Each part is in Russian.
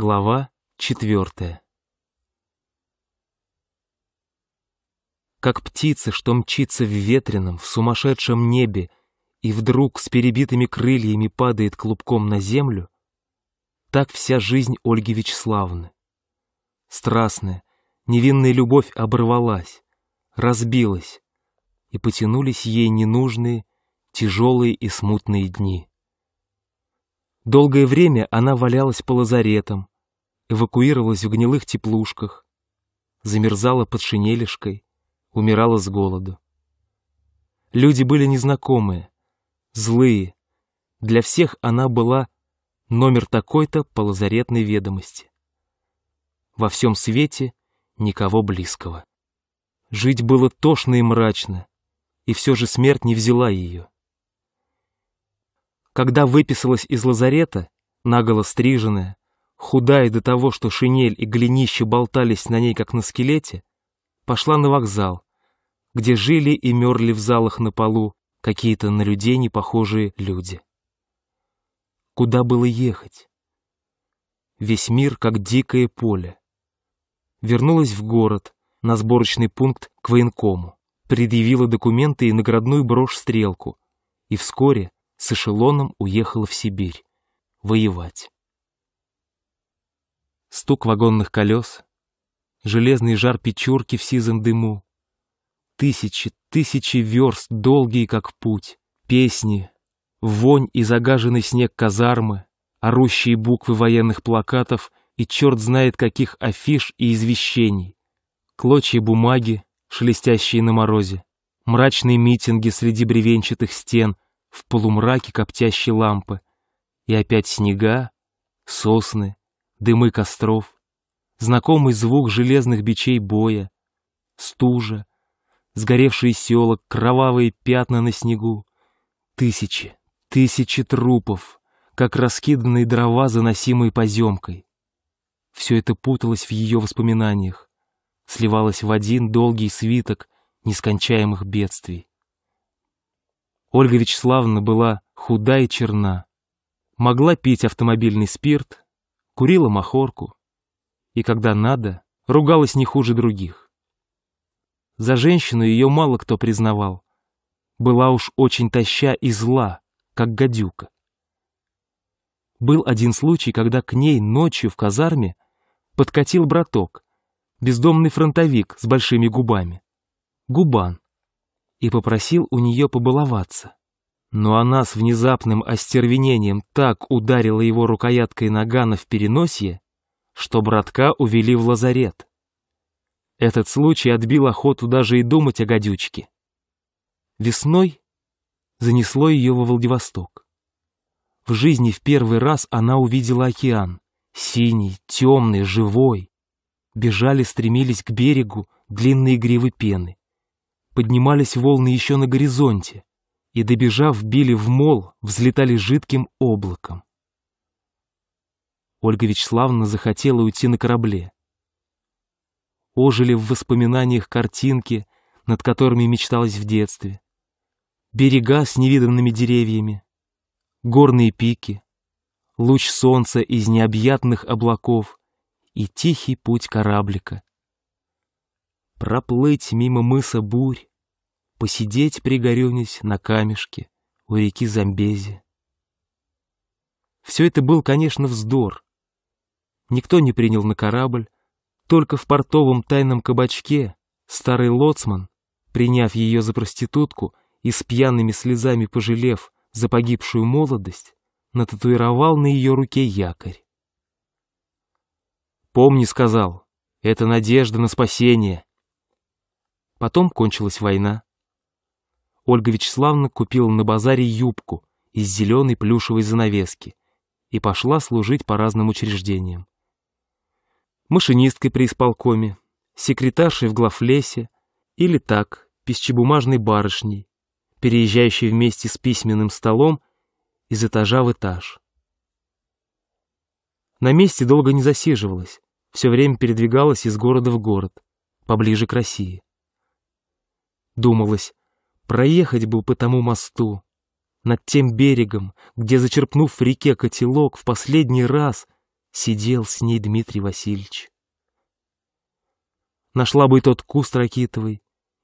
Глава четвертая. Как птица, что мчится в ветреном, в сумасшедшем небе, и вдруг с перебитыми крыльями падает клубком на землю, так вся жизнь Ольги Вячеславны, Страстная, невинная любовь оборвалась, разбилась, и потянулись ей ненужные, тяжелые и смутные дни. Долгое время она валялась по лазаретам, эвакуировалась в гнилых теплушках, замерзала под шинелишкой, умирала с голоду. Люди были незнакомые, злые. Для всех она была номер такой-то по лазаретной ведомости. Во всем свете никого близкого. Жить было тошно и мрачно, и все же смерть не взяла ее. Когда выписалась из лазарета, наголо стриженная, худая до того, что шинель и голенище болтались на ней, как на скелете, пошла на вокзал, где жили и мерли в залах на полу какие-то на людей непохожие люди. Куда было ехать? Весь мир, как дикое поле. Вернулась в город, на сборочный пункт к военкому, предъявила документы и наградную брошь-стрелку, и вскоре с эшелоном уехала в Сибирь. Воевать. Стук вагонных колес, железный жар печурки в сизом дыму. Тысячи, тысячи верст, долгие как путь, песни, вонь и загаженный снег казармы, орущие буквы военных плакатов и черт знает каких афиш и извещений, клочья бумаги, шелестящие на морозе, мрачные митинги среди бревенчатых стен — в полумраке коптящей лампы. И опять снега, сосны, дымы костров, знакомый звук железных бичей боя, стужа, сгоревшие села, кровавые пятна на снегу. Тысячи, тысячи трупов, как раскиданные дрова, заносимые поземкой. Все это путалось в ее воспоминаниях, сливалось в один долгий свиток нескончаемых бедствий. Ольга Вячеславовна была худа и черна. Могла пить автомобильный спирт, курила махорку. И когда надо, ругалась не хуже других. За женщину ее мало кто признавал. Была уж очень таща и зла, как гадюка. Был один случай, когда к ней ночью в казарме подкатил браток, бездомный фронтовик с большими губами. Губан и попросил у нее побаловаться. Но она с внезапным остервенением так ударила его рукояткой нагана в переносе, что братка увели в лазарет. Этот случай отбил охоту даже и думать о гадючке. Весной занесло ее во Владивосток. В жизни в первый раз она увидела океан. Синий, темный, живой. Бежали, стремились к берегу длинные гривы пены поднимались волны еще на горизонте и, добежав, били в мол, взлетали жидким облаком. Ольга Вячеславовна захотела уйти на корабле. Ожили в воспоминаниях картинки, над которыми мечталась в детстве. Берега с невиданными деревьями, горные пики, луч солнца из необъятных облаков и тихий путь кораблика. Проплыть мимо мыса бурь, посидеть пригорюнись на камешке у реки Замбези. Все это был, конечно, вздор. Никто не принял на корабль, только в портовом тайном кабачке старый лоцман, приняв ее за проститутку и с пьяными слезами пожалев за погибшую молодость, нататуировал на ее руке якорь. «Помни», — сказал, — «это надежда на спасение». Потом кончилась война. Ольга Вячеславовна купила на базаре юбку из зеленой плюшевой занавески и пошла служить по разным учреждениям. Машинисткой при исполкоме, секретаршей в главлесе или так, пищебумажной барышней, переезжающей вместе с письменным столом из этажа в этаж. На месте долго не засиживалась, все время передвигалась из города в город, поближе к России. Думалось, Проехать бы по тому мосту, над тем берегом, где, зачерпнув в реке котелок, в последний раз сидел с ней Дмитрий Васильевич. Нашла бы тот куст ракитовый,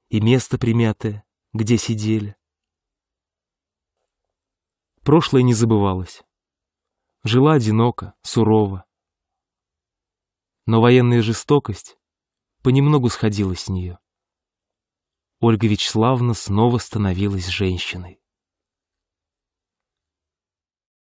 и место примятое, где сидели. Прошлое не забывалось. Жила одиноко, сурово. Но военная жестокость понемногу сходила с нее. Ольга Вячеславовна снова становилась женщиной.